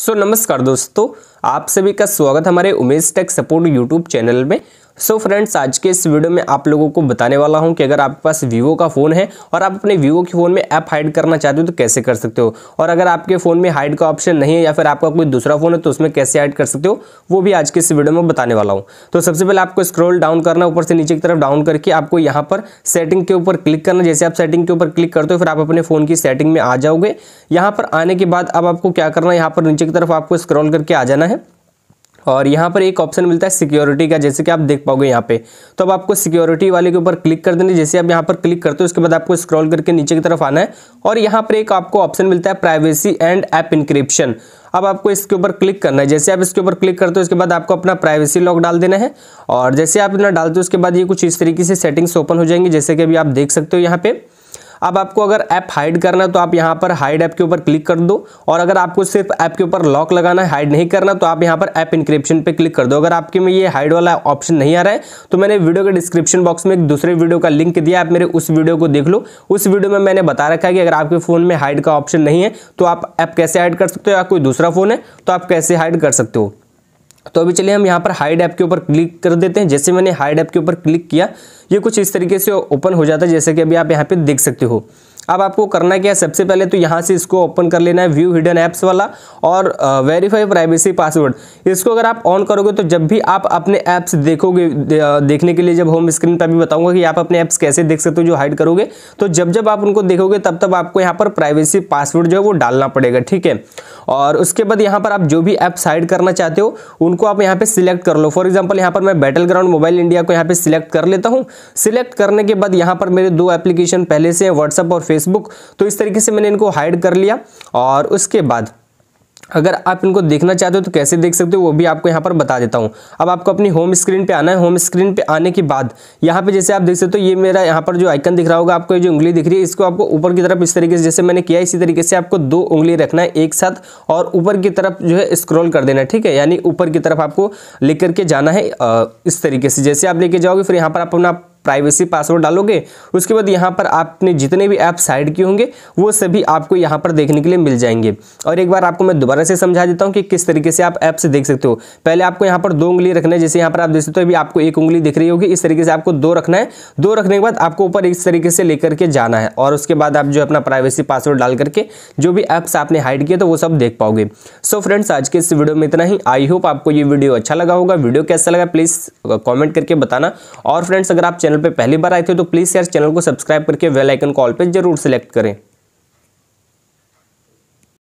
सो so, नमस्कार दोस्तों आप सभी का स्वागत हमारे Umesh tech support YouTube channel में सो so फ्रेंड्स आज के इस वीडियो में आप लोगों को बताने वाला हूं कि अगर आपके पास वीवो का फ़ोन है और आप अपने वीवो के फ़ोन में ऐप हाइड करना चाहते हो तो कैसे कर सकते हो और अगर आपके फ़ोन में हाइड का ऑप्शन नहीं है या फिर आपका कोई दूसरा फ़ोन है तो उसमें कैसे हाइड कर सकते हो वो भी आज के इस वीडियो में बताने वाला हूँ तो सबसे पहले आपको स्क्रोल डाउन करना ऊपर से नीचे की तरफ डाउन करके आपको यहाँ पर सेटिंग के ऊपर क्लिक करना जैसे आप सेटिंग के ऊपर क्लिक करते हो फिर आप अपने फ़ोन की सेटिंग में आ जाओगे यहाँ पर आने के बाद अब आपको क्या करना है यहाँ पर नीचे की तरफ आपको स्क्रॉल करके आ जाना है और यहाँ पर एक ऑप्शन मिलता है सिक्योरिटी का जैसे कि आप देख पाओगे यहाँ पे तो अब आपको सिक्योरिटी वाले के ऊपर क्लिक कर देना जैसे आप यहाँ पर क्लिक करते हो उसके बाद आपको स्क्रॉल करके नीचे की तरफ आना है और यहाँ पर एक आपको ऑप्शन मिलता है प्राइवेसी एंड ऐप इंक्रिप्शन अब आपको इसके ऊपर क्लिक करना है जैसे आप इसके ऊपर क्लिक करते हो इसके बाद आपको अपना प्राइवेसी लॉक डाल देना है और जैसे आप इतना डालते हो उसके बाद ये कुछ इस तरीके से सेटिंग्स ओपन हो जाएंगे जैसे कि अभी आप देख सकते हो यहाँ पे अब आपको अगर ऐप हाइड करना है तो आप यहाँ पर हाइड ऐप के ऊपर क्लिक कर दो और अगर आपको सिर्फ ऐप के ऊपर लॉक लगाना है हाइड नहीं करना तो आप यहाँ पर ऐप इंक्रिप्शन पर क्लिक कर दो अगर आपके में ये हाइड वाला ऑप्शन नहीं आ रहा है तो मैंने वीडियो के डिस्क्रिप्शन बॉक्स में एक दूसरे वीडियो का लिंक दिया आप मेरे उस वीडियो को देख लो उस वीडियो में मैंने बता रखा है कि अगर आपके फ़ोन में हाइड का ऑप्शन नहीं है तो आप ऐप कैसे हाइड कर सकते हो या कोई दूसरा फ़ोन है तो आप कैसे हाइड कर सकते हो तो अभी चलिए हम यहाँ पर हाइड ऐप के ऊपर क्लिक कर देते हैं जैसे मैंने हाइड ऐप के ऊपर क्लिक किया ये कुछ इस तरीके से ओपन हो जाता है जैसे कि अभी आप यहाँ पे देख सकते हो अब आपको करना क्या है सबसे पहले तो यहाँ से इसको ओपन कर लेना है व्यू हिडन ऐप्स वाला और वेरीफाई प्राइवेसी पासवर्ड इसको अगर आप ऑन करोगे तो जब भी आप अपने ऐप्स देखोगे देखने के लिए जब होम स्क्रीन पर भी बताऊंगा कि आप अपने ऐप्स कैसे देख सकते हो जो हाइड करोगे तो जब जब आप उनको देखोगे तब तब आपको यहाँ पर प्राइवेसी पासवर्ड जो है वो डालना पड़ेगा ठीक है और उसके बाद यहाँ पर आप जो भी ऐप्स हाइड करना चाहते हो उनको आप यहाँ पर सिलेक्ट कर लो फॉर एग्जाम्पल यहाँ पर मैं बैटल ग्राउंड मोबाइल इंडिया को यहाँ पर सिलेक्ट कर लेता हूँ सिलेक्ट करने के बाद यहाँ पर मेरे दो एप्लीकेशन पहले से व्हाट्सअप और फेसबुक फेसबुक तो इस तरीके से मैंने इनको हाइड कर लिया और उसके बाद अगर आप इनको देखना चाहते हो तो कैसे देख सकते हो वो भी आपको यहाँ पर बता देता हूँ अब आपको अपनी होम स्क्रीन पे आना है होम स्क्रीन पे आने के बाद यहाँ पे जैसे आप देख सकते हो ये मेरा यहाँ पर जो आइकन दिख रहा होगा आपको ये जो उंगली दिख रही है इसको आपको ऊपर की तरफ इस तरीके से जैसे मैंने किया इसी तरीके से आपको दो उंगली रखना है एक साथ और ऊपर की तरफ जो है स्क्रोल कर देना है ठीक है यानी ऊपर की तरफ आपको लेकर के जाना है इस तरीके से जैसे आप लेके जाओगे फिर यहाँ पर आप अपना प्राइवेसी पासवर्ड डालोगे उसके बाद यहाँ पर आपने जितने भी ऐप साइड किए होंगे वो सभी आपको यहाँ पर देखने के लिए मिल जाएंगे और एक बार आपको मैं दोबारा से समझा देता हूँ कि किस तरीके से आप ऐप से देख सकते हो पहले आपको यहाँ पर दो उंगली रखना है जैसे यहाँ पर आप देख सकते हो अभी आपको एक उंगली दिख रही होगी इस तरीके से आपको दो रखना है दो रखने के बाद आपको ऊपर इस तरीके से लेकर के जाना है और उसके बाद आप जो अपना प्राइवेसी पासवर्ड डाल करके जो भी ऐप्स आपने हाइड किया तो वो सब देख पाओगे सो फ्रेंड्स आज के इस वीडियो में इतना ही आई होप आपको ये वीडियो अच्छा लगा होगा वीडियो कैसा लगा प्लीज़ कॉमेंट करके बताना और फ्रेंड्स अगर आप चैनल चैनल पर पहली बार आए थे तो प्लीज़ यार चैनल को सब्सक्राइब करके वेलाइकन कॉल पर जरूर सेलेक्ट करें